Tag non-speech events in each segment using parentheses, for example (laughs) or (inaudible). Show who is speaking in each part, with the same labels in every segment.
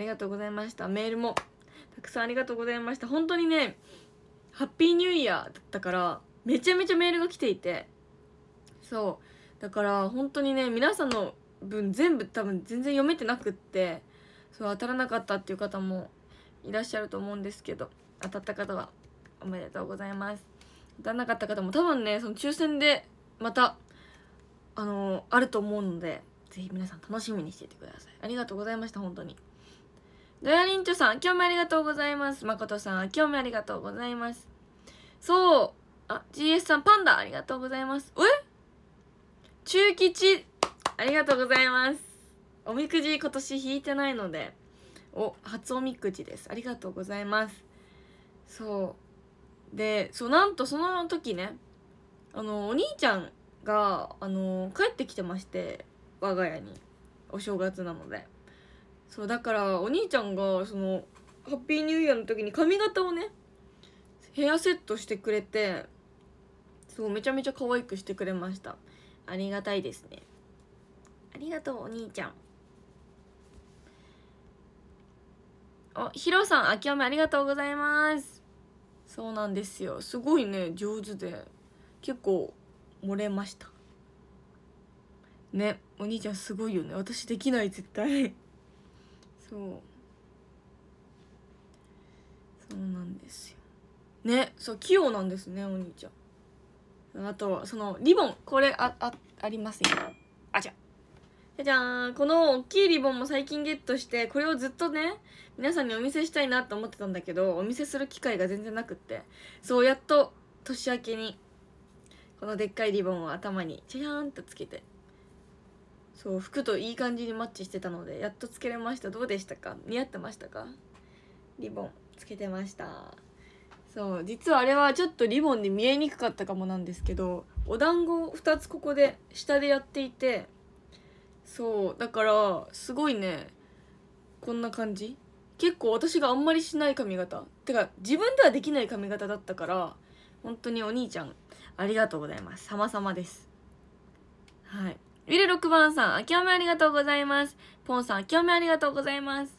Speaker 1: ありがとうございましたメールもたくさんありがとうございました本当にねハッピーニューイヤーだったからめちゃめちゃメールが来ていてそうだから本当にね皆さんの分全部多分全然読めてなくってそう当たらなかったっていう方もいらっしゃると思うんですけど当たった方はおめでとうございます当たらなかった方も多分ねその抽選でまたあのー、あると思うので是非皆さん楽しみにしていてくださいありがとうございました本当にドヤリンチョさん、今日もありがとうございます。誠さん、今日もありがとうございます。そう。あ、GS さん、パンダ、ありがとうございます。え中吉、ありがとうございます。おみくじ、今年引いてないので、お、初おみくじです。ありがとうございます。そう。で、そう、なんとその時ね、あの、お兄ちゃんが、あの、帰ってきてまして、我が家に。お正月なので。そうだからお兄ちゃんがそのハッピーニューイヤーの時に髪型をねヘアセットしてくれてそうめちゃめちゃ可愛くしてくれましたありがたいですねありがとうお兄ちゃんあひろさん秋雨ありがとうございますそうなんですよすごいね上手で結構漏れましたねお兄ちゃんすごいよね私できない絶対そうそうなんですよねそう器用なんですねお兄ちゃんあとはそのリボンこれああありますよあじゃじゃじゃんこの大きいリボンも最近ゲットしてこれをずっとね皆さんにお見せしたいなと思ってたんだけどお見せする機会が全然なくってそうやっと年明けにこのでっかいリボンを頭にチャじャーんとつけてそう服といい感じにマッチしてたのでやっとつけれましたどうでしたか似合ってましたかリボンつけてましたそう実はあれはちょっとリボンで見えにくかったかもなんですけどお団子を2つここで下でやっていてそうだからすごいねこんな感じ結構私があんまりしない髪型てか自分ではできない髪型だったから本当にお兄ちゃんありがとうございます様々ですはいウィル6番さん、あきおめありがとうございます。ポンさん、あきおめありがとうございます。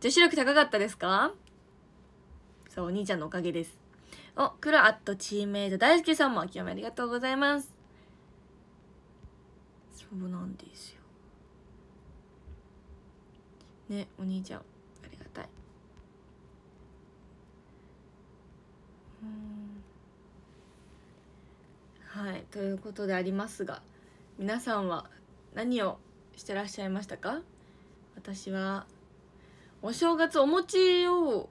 Speaker 1: 女子力高かったですかそう、お兄ちゃんのおかげです。お、クラアットチームメイト大輔さんもあきおめありがとうございます。そうなんですよ。ね、お兄ちゃん、ありがたい。うんはい、ということでありますが皆さんは何をしてらっしゃいましたか私はお正月お餅を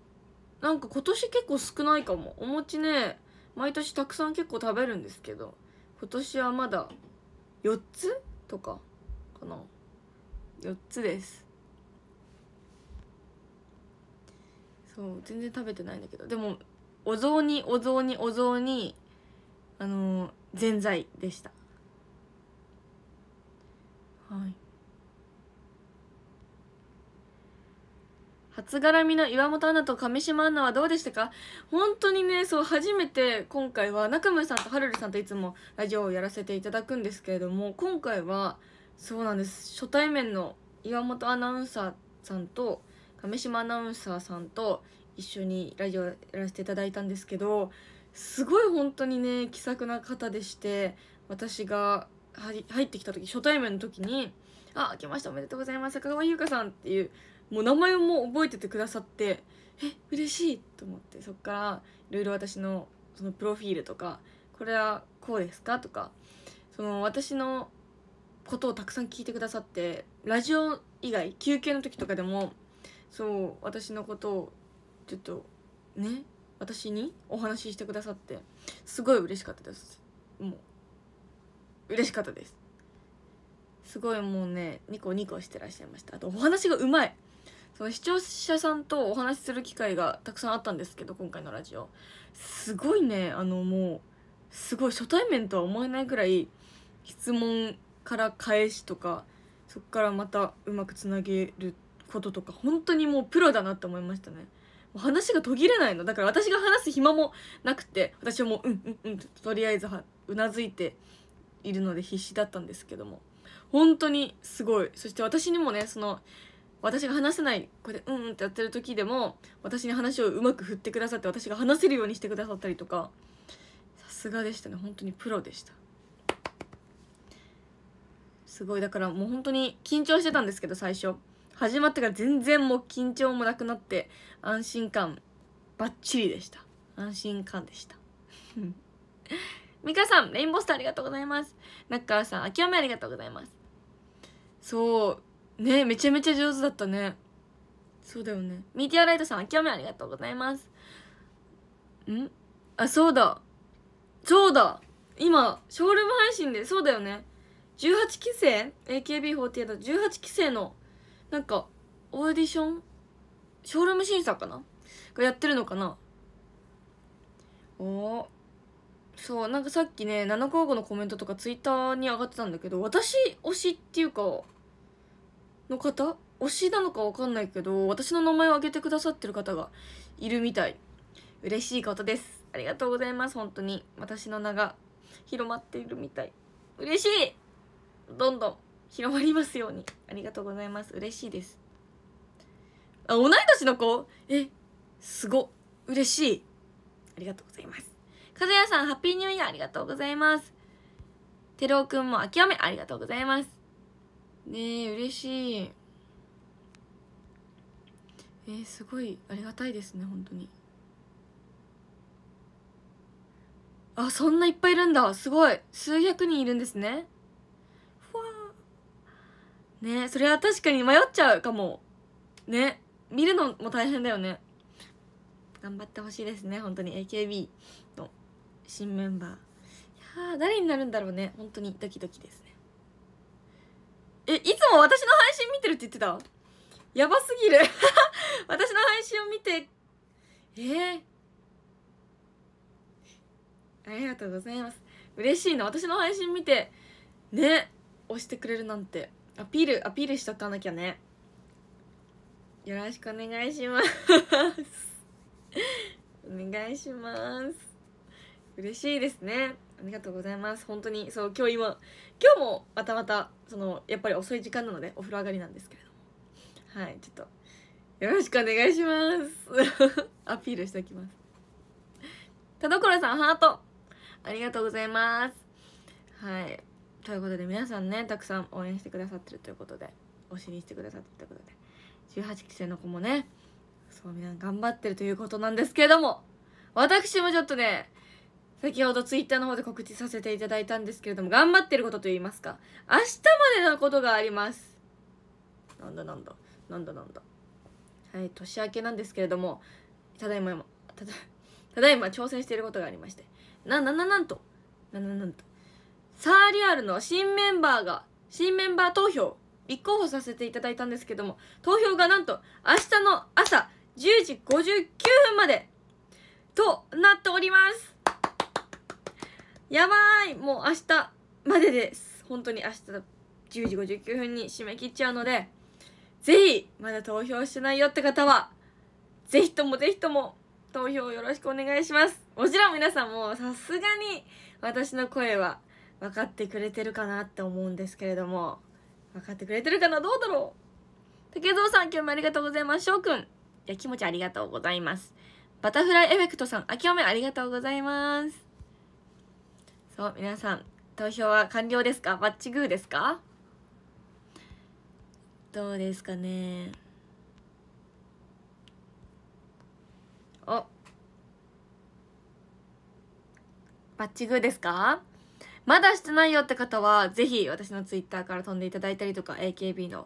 Speaker 1: なんか今年結構少ないかもお餅ね毎年たくさん結構食べるんですけど今年はまだ4つとかかな4つですそう全然食べてないんだけどでもお雑煮お雑煮お雑煮あのぜんざいでしたはい初絡みの岩本アナと上島アナはどうでしたか本当にねそう初めて今回は中村さんとはるるさんといつもラジオをやらせていただくんですけれども今回はそうなんです初対面の岩本アナウンサーさんと亀島アナウンサーさんと一緒にラジオやらせていただいたんですけどすごい本当にね気さくな方でして私が入ってきた時初対面の時に「あ明けましたおめでとうございます坂上優香さん」っていうもう名前も覚えててくださってえ嬉しいと思ってそっからいろいろ私のそのプロフィールとかこれはこうですかとかその私のことをたくさん聞いてくださってラジオ以外休憩の時とかでもそう私のことをちょっとね私にお話ししてくださってすごい嬉しかったですもう嬉しかったですすごいもうねニコニコしてらっしゃいましたあとお話がうまいその視聴者さんとお話しする機会がたくさんあったんですけど今回のラジオすごいねあのもうすごい初対面とは思えないぐらい質問から返しとかそっからまたうまくつなげることとか本当にもうプロだなって思いましたね話が途切れないのだから私が話す暇もなくて私はもううんうんうんとりあえずはうなずいているので必死だったんですけども本当にすごいそして私にもねその私が話せないこれでうんうんってやってる時でも私に話をうまく振ってくださって私が話せるようにしてくださったりとかさすがでしたね本当にプロでしたすごいだからもう本当に緊張してたんですけど最初始まってから全然もう緊張もなくなって安心感バッチリでした安心感でしたミカさん、レインボースターありがとうございます。中川さん、秋雨ありがとうございます。そう。ねめちゃめちゃ上手だったね。そうだよね。ミーティアライトさん、秋雨ありがとうございます。んあ、そうだ。そうだ。今、ショールーム配信で、そうだよね。18期生 ?AKB48、18期生の、なんか、オーディションショールーム審査かながやってるのかなおおそうなんかさっきね七候補のコメントとかツイッターに上がってたんだけど私推しっていうかの方推しなのか分かんないけど私の名前を挙げてくださってる方がいるみたい嬉しいことですありがとうございます本当に私の名が広まっているみたい嬉しいどんどん広まりますようにありがとうございます嬉しいですあ同い年の子えすご嬉しいありがとうございますずやさん、ハッピーニューイヤーありがとうございます。てろうくんも諦めありがとうございます。ねえ、嬉しい。えー、すごいありがたいですね、本当に。あ、そんないっぱいいるんだ。すごい。数百人いるんですね。ふわねそれは確かに迷っちゃうかも。ね見るのも大変だよね。頑張ってほしいですね、本当に AKB。新メンバーいや誰になるんだろうね本当にドキドキですねえいつも私の配信見てるって言ってたやばすぎる (laughs) 私の配信を見てえー、ありがとうございます嬉しいな私の配信見てね押してくれるなんてアピールアピールしとかなきゃねよろしくお願いします (laughs) お願いします嬉しいですねありがとうございます本当にそう今日今今日もまたまたそのやっぱり遅い時間なのでお風呂上がりなんですけれどもはいちょっとよろしくお願いします (laughs) アピールしておきます田所さんハートありがとうございますはいということで皆さんねたくさん応援してくださってるということで推しにしてくださってるということで18期生の子もねそう皆ん頑張ってるということなんですけれども私もちょっとね先ほどツイッターの方で告知させていただいたんですけれども頑張ってることといいますか明日までのことがありますなんだなんだなんだなんだはい年明けなんですけれどもただいまただただいま挑戦していることがありましてななななんとなななんとサーリアルの新メンバーが新メンバー投票立候補させていただいたんですけども投票がなんと明日の朝10時59分までとなっておりますやばいもう明日までです本当に明日10時59分に締め切っちゃうのでぜひまだ投票してないよって方はぜひともぜひとも投票よろしくお願いしますもちろん皆さんもさすがに私の声は分かってくれてるかなって思うんですけれども分かってくれてるかなどうだろう竹蔵さん今日もありがとうございます翔くんいや気持ちありがとうございますバタフライエフェクトさん秋おめありがとうございますそう皆さん投票は完了ですかバッチグーですかどうですかねおバッチグーですかまだしてないよって方はぜひ私のツイッターから飛んでいただいたりとか AKB の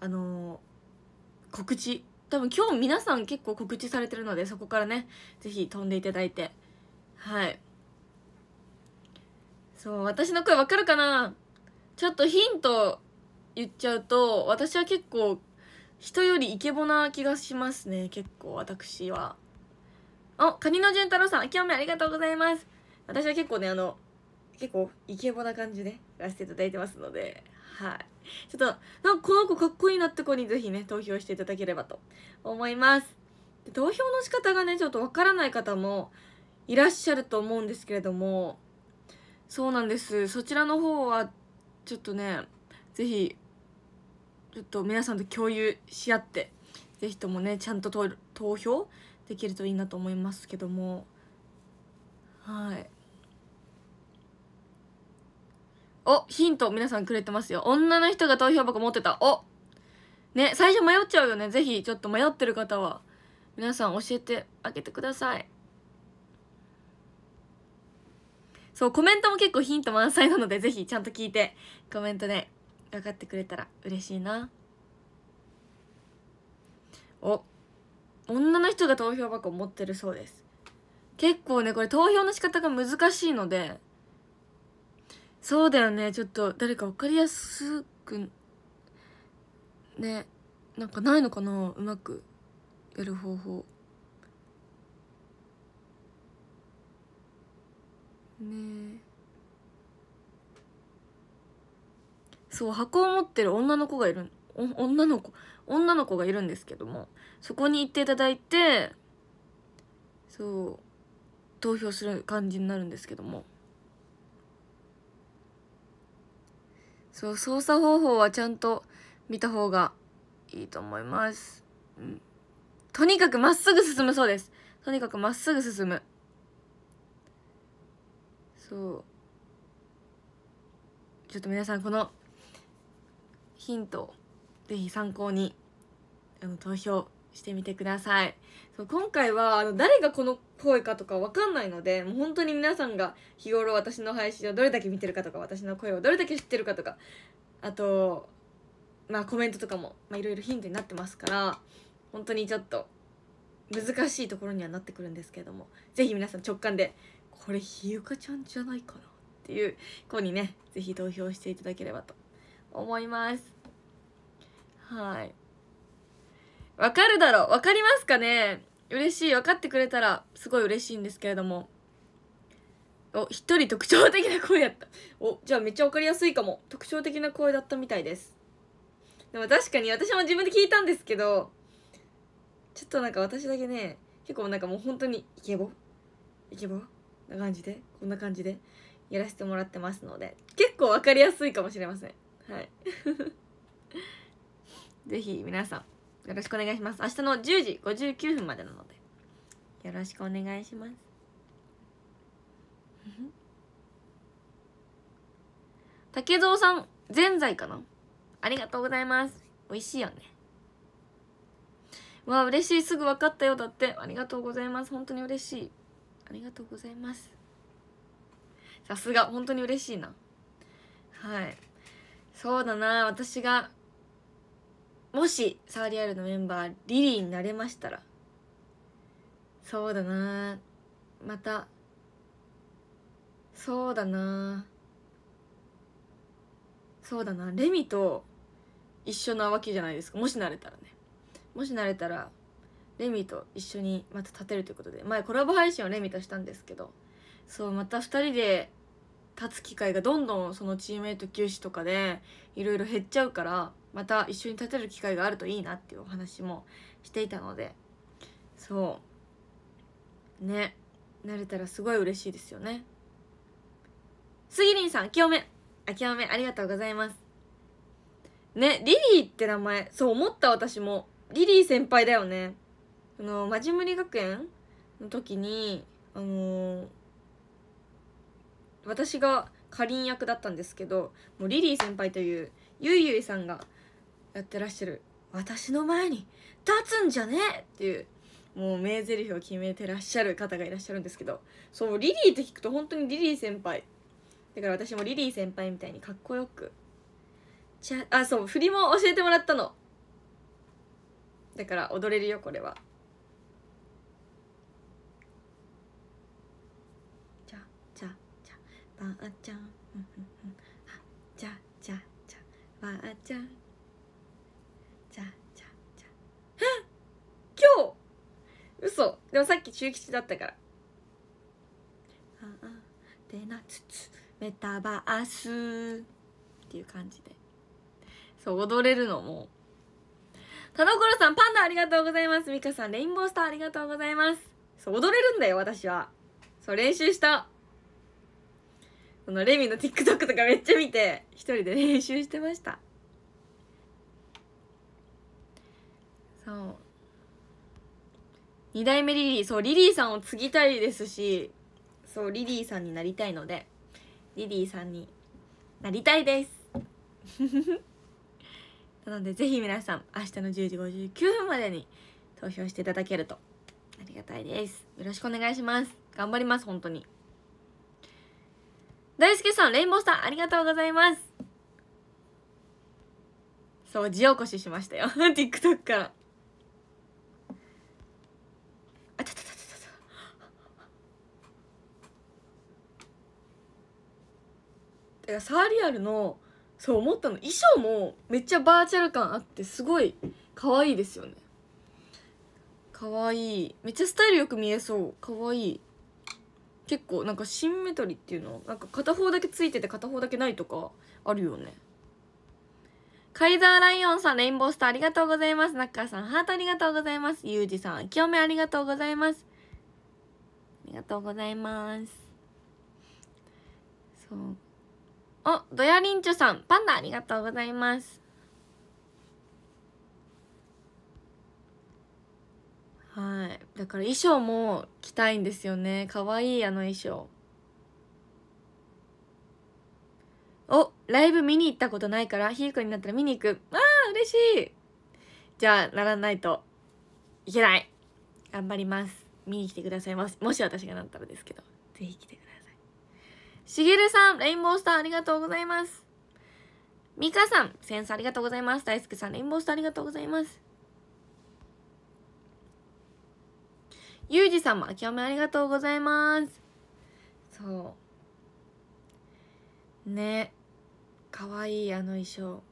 Speaker 1: あのー、告知多分今日皆さん結構告知されてるのでそこからねぜひ飛んでいただいてはいそう私の声わかるかなちょっとヒント言っちゃうと私は結構人よりイケボな気がしますね結構私はあカニの潤太郎さん秋雨ありがとうございます私は結構ねあの結構イケボな感じでやらせていただいてますのではい、ちょっとなんかこの子かっこいいなって子にぜひね投票していただければと思いますで投票の仕方がねちょっとわからない方もいらっしゃると思うんですけれどもそうなんですそちらの方はちょっとね是非ちょっと皆さんと共有し合って是非ともねちゃんと投票できるといいなと思いますけどもはいおヒント皆さんくれてますよ女の人が投票箱持ってたおね最初迷っちゃうよね是非ちょっと迷ってる方は皆さん教えてあげてくださいそう、コメントも結構ヒント満載なので、ぜひちゃんと聞いて、コメントで分かってくれたら嬉しいな。お、女の人が投票箱持ってるそうです。結構ね、これ投票の仕方が難しいので、そうだよね、ちょっと誰か分かりやすく、ね、なんかないのかなうまくやる方法。ねそう箱を持ってる女の子がいるお女の子女の子がいるんですけどもそこに行っていただいてそう投票する感じになるんですけどもそう操作方法はちゃんと見た方がいいと思います、うん、とにかくまっすぐ進むそうですとにかくまっすぐ進むそうちょっと皆さんこのヒントをぜひ参考にあの投票してみてくださいそう今回はあの誰がこの声かとか分かんないのでもう本当に皆さんが日頃私の配信をどれだけ見てるかとか私の声をどれだけ知ってるかとかあとまあコメントとかもいろいろヒントになってますから本当にちょっと難しいところにはなってくるんですけれども是非皆さん直感でこれひゆかちゃんじゃないかなっていう子にね是非投票していただければと思いますはいわかるだろうわかりますかね嬉しい分かってくれたらすごい嬉しいんですけれどもお一人特徴的な声やったおじゃあめっちゃ分かりやすいかも特徴的な声だったみたいですでも確かに私も自分で聞いたんですけどちょっとなんか私だけね結構なんかもう本当にイケボイケボな感じでこんな感じでやらせてもらってますので結構分かりやすいかもしれませんはい (laughs) ぜひ皆さんよろしくお願いします明日の10時59分までなのでよろしくお願いします (laughs) 竹蔵さんぜんざいかなありがとうございます美味しいよねわあ嬉しいすぐ分かったよだってありがとうございます本当に嬉しいありがとうございますさすが本当に嬉しいなはいそうだな私がもしサーリアルのメンバーリリーになれましたらそうだなまたそうだなそうだなレミと一緒なわけじゃないですかもしなれたらねもしなれたらレミと一緒にまた立てるということで前コラボ配信をレミとしたんですけどそうまた2人で立つ機会がどんどんそのチームメイト休止とかでいろいろ減っちゃうからまた一緒に立てる機会があるといいなっていうお話もしていたのでそうね慣れたらすごい嬉しいですよね杉林んさん清めあおめありがとうございますねリリーって名前そう思った私もリリー先輩だよねあのまじムリ学園の時にあのー、私がかりん役だったんですけどもうリリー先輩というゆいゆいさんがやってらっしゃる「私の前に立つんじゃねえ!」っていうもう名台詞を決めてらっしゃる方がいらっしゃるんですけどそうリリーって聞くと本当にリリー先輩だから私もリリー先輩みたいにかっこよくちゃあそう振りも教えてもらったのだから踊れるよこれはわあちゃんじゃじゃじゃわあちゃんじゃじゃじゃ今日嘘でもさっき中吉だったからああでなつつメタバースっていう感じでそう踊れるのも田所さんパンダありがとうございますみかさんレインボースターありがとうございますそう踊れるんだよ私はそう練習したのレミの TikTok とかめっちゃ見て一人で練習してましたそう2代目リリーそうリリーさんを継ぎたいですしそうリリーさんになりたいのでリリーさんになりたいです (laughs) なのでぜひ皆さん明日の10時59分までに投票していただけるとありがたいですよろしくお願いします頑張ります本当に大輔さん、レインボースター、ありがとうございます。そう、地起こししましたよ。TikTok (laughs) から。あたたたたたた。だかサーリアルの、そう思ったの。衣装もめっちゃバーチャル感あって、すごい可愛いですよね。可愛いめっちゃスタイルよく見えそう。可愛いい。結構なんかシンメトリーっていうのなんか片方だけついてて片方だけないとかあるよねカイザーライオンさん、レインボースターありがとうございます。ナッカーさん、ハートありがとうございます。ユージさん、清めありがとうございます。ありがとうございます。そう。あドヤリンチョさん、パンダありがとうございます。はいだから衣装も着たいんですよねかわいいあの衣装おライブ見に行ったことないからひいこになったら見に行くあー嬉しいじゃあならないといけない頑張ります見に来てくださいもしもし私がなったらですけどぜひ来てくださいしげるさんレインボースターありがとうございますみかさんセンスありがとうございます大輔さんレインボースターありがとうございますゆうじさんも秋おめありがとうございますそうねかわいいあの衣装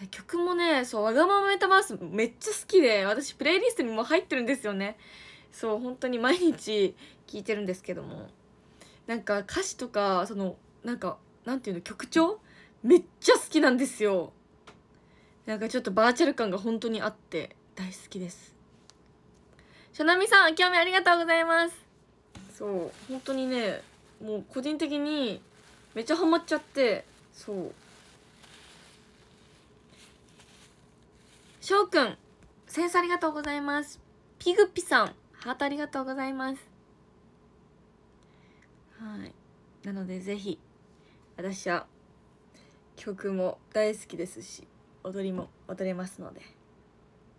Speaker 1: で曲もねそうわがままメタバースめっちゃ好きで私プレイリストにも入ってるんですよねそう本当に毎日聴いてるんですけどもなんか歌詞とかそのなんかなんていうの曲調めっちゃ好きなんですよなんかちょっとバーチャル感が本当にあって大好きですしょなみさん、興味ありがとうございます。そう、本当にね、もう個人的にめっちゃハマっちゃって、そう。しょうくん、センスありがとうございます。ピグピさん、ハートありがとうございます。はい。なのでぜひ、私は曲も大好きですし、踊りも踊れますので、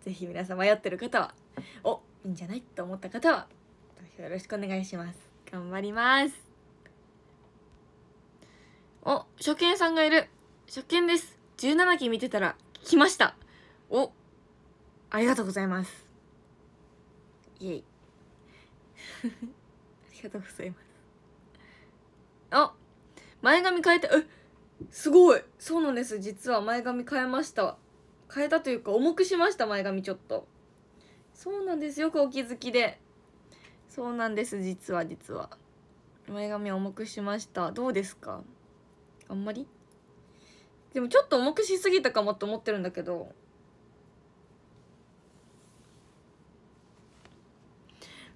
Speaker 1: ぜひ皆さん迷ってる方は、おいいんじゃないと思った方はよろしくお願いします頑張りますお初見さんがいる初見です17期見てたら来ましたおありがとうございますイエイ (laughs) ありがとうございますあ前髪変えたえすごいそうなんです実は前髪変えました変えたというか重くしました前髪ちょっとそうなんですよくお気づきでそうなんです実は実は前髪重くしましたどうですかあんまりでもちょっと重くしすぎたかもって思ってるんだけど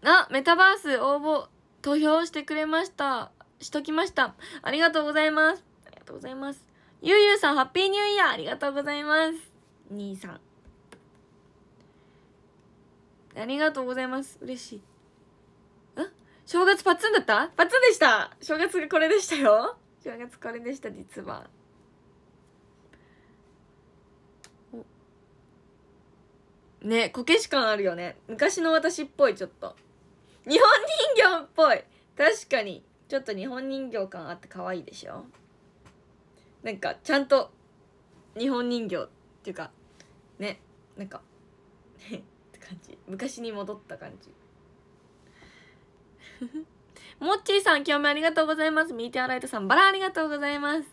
Speaker 1: あメタバース応募投票してくれましたしときましたありがとうございますありがとうございますゆうゆうさんハッピーニューイヤーありがとうございます兄さんありがとうございます嬉しいん正月パッツンだったパッツンでした正月がこれでしたよ正月これでした実はねこけし感あるよね昔の私っぽいちょっと日本人形っぽい確かにちょっと日本人形感あって可愛いでしょなんかちゃんと日本人形っていうかねなんか昔に戻った感じもっちーさん今日もありがとうございますミーティアライトさんバラありがとうございます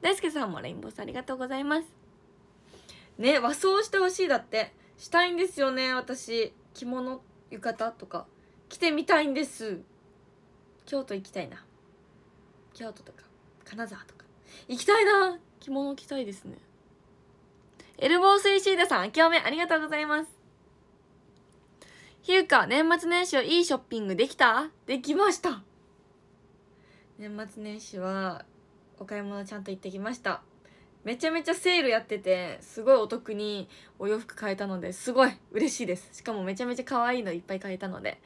Speaker 1: 大輔さんもレインボーさんありがとうございますね和装してほしいだってしたいんですよね私着物浴衣とか着てみたいんです京都行きたいな京都とか金沢とか行きたいな着物着たいですねエルボースイシーダさん、興味ありがとうございます。ひゅうか、年末年始はいいショッピングできたできました年末年始はお買い物ちゃんと行ってきましためちゃめちゃセールやっててすごいお得にお洋服買えたのですごい嬉しいですしかもめちゃめちゃ可愛いのいっぱい買えたので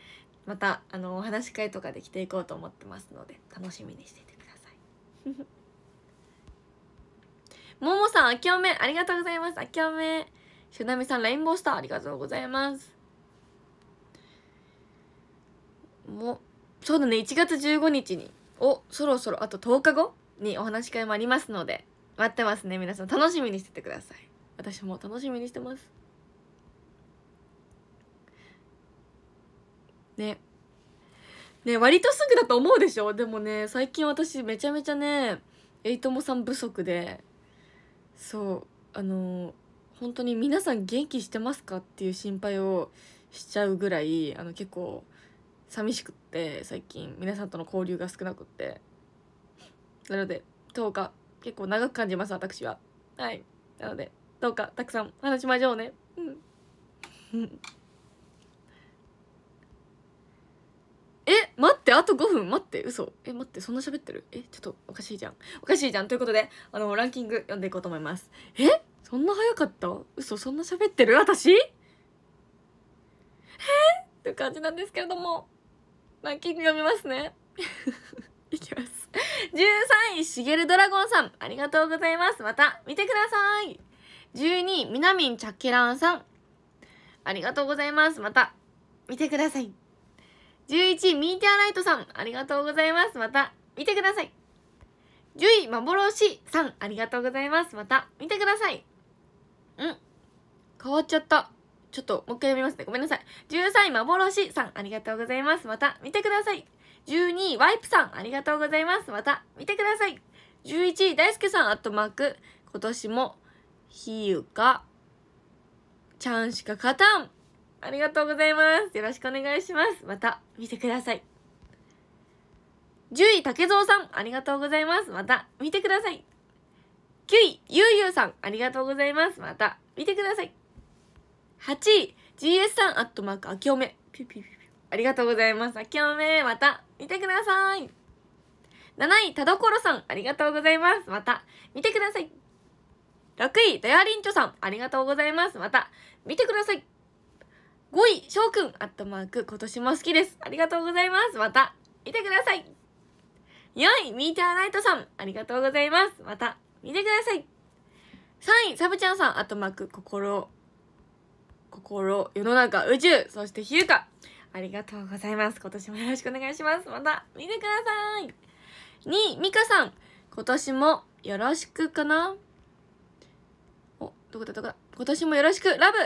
Speaker 1: またあのお話し会とかで着ていこうと思ってますので楽しみにしていてください (laughs) ももさんあきおめありがとうございますあきおめしゅなみさんレインボースターありがとうございますもうそうだね1月15日におそろそろあと10日後にお話し会もありますので待ってますね皆さん楽しみにしててください私も楽しみにしてますねね割とすぐだと思うでしょでもね最近私めちゃめちゃねえいともさん不足でそうあのー、本当に皆さん元気してますかっていう心配をしちゃうぐらいあの結構寂しくって最近皆さんとの交流が少なくってなので10日結構長く感じます私ははいなのでどうかたくさん話しましょうねうん (laughs) え待ってあと5分待って嘘え待ってそんな喋ってるえちょっとおかしいじゃんおかしいじゃんということであのランキング読んでいこうと思いますえそんな早かった嘘そんな喋ってる私えっていう感じなんですけれどもランキング読みますね (laughs) いきます13位しげるドラゴンさんありがとうございますまた見てください12位みなみんちゃけらんさんありがとうございますまた見てください11位ミーティアライトさんありがとうございますまた見てください10位幻さんありがとうございますまた見てくださいうん変わっちゃったちょっともう一回読みますね。ごめんなさい。13位、幻さん、ありがとうございます。また見てください。12位、ワイプさん、ありがとうございます。また見てください。11位、大輔さん、アットマーク。今年も、ひゆか、ちゃんしか勝たん。ありがとうございます。よろしくお願いします。また見てください。10位、竹蔵さん、ありがとうございます。また見てください。9位、ゆうゆうさん、ありがとうございます。また見てください。8位 GS さんアットマークあきおめピュピュピュピュありがとうございますあきおめまた見てください7位田所さんありがとうございますまた見てください6位ダヤリンチョさんありがとうございますまた見てください5位翔くんアットマーク今年も好きですありがとうございますまた見てください4位ミーターナイトさんありがとうございますまた見てください3位サブちゃんさんアットマーク心心、世の中、宇宙、そして日向ありがとうございます。今年もよろしくお願いします。また見てください。2、位ミカさん。今年もよろしくかなお、どこだどこだ。今年もよろしく、ラブ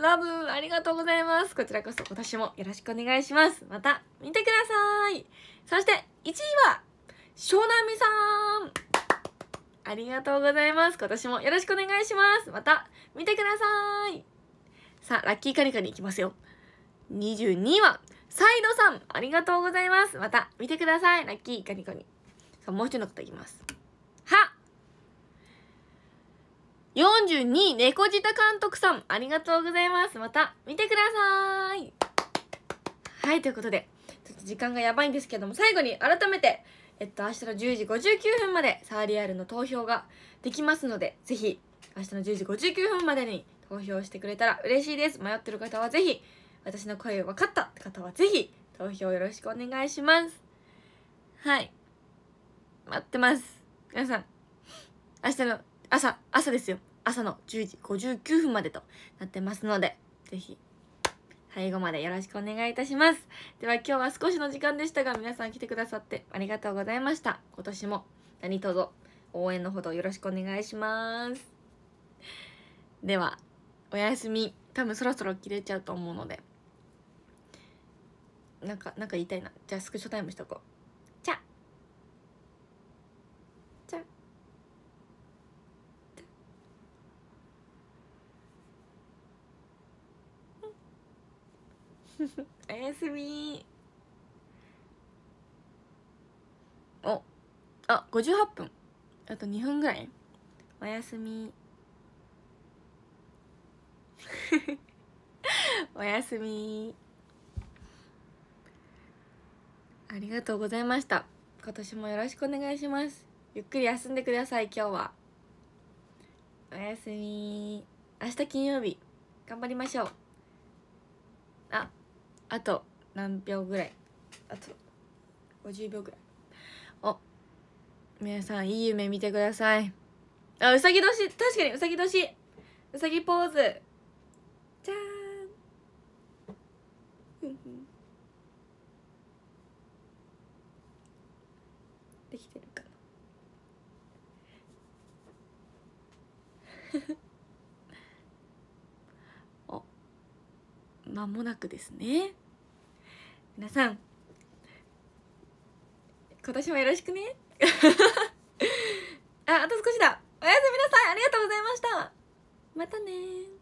Speaker 1: ラブありがとうございます。こちらこそ今年もよろしくお願いします。また見てください。そして1位は、湘南美さんありがとうございます。今年もよろしくお願いします。また見てください。さあ、ラッキーカニカニいきますよ。22位は、サイドさんありがとうございますまた見てくださいラッキーカニカニさあもう一人の方いきますは42位猫舌監督さんありがとうございますまた見てくださいはいということでちょっと時間がやばいんですけども最後に改めてえっと明日の10時59分までサーリアルの投票ができますのでぜひ明日の10時59分までに好評してくれたら嬉しいです迷ってる方はぜひ私の声分かったって方はぜひ投票よろしくお願いしますはい待ってます皆さん明日の朝朝ですよ朝の10時59分までとなってますのでぜひ最後までよろしくお願いいたしますでは今日は少しの時間でしたが皆さん来てくださってありがとうございました今年も何卒応援のほどよろしくお願いしますではお休み多分そろそろ切れちゃうと思うのでなんかなんか言いたいなじゃあスクショタイムしとこうおやすみおあ58分あと2分ぐらいおやすみ (laughs) おやすみありがとうございました今年もよろしくお願いしますゆっくり休んでください今日はおやすみ明日金曜日頑張りましょうああと何秒ぐらいあと50秒ぐらいお皆さんいい夢見てくださいあうさぎ年確かにうさぎ年うさぎポーズ間もなくですね皆さん今年もよろしくね (laughs) ああと少しだおやすみなさいありがとうございましたまたね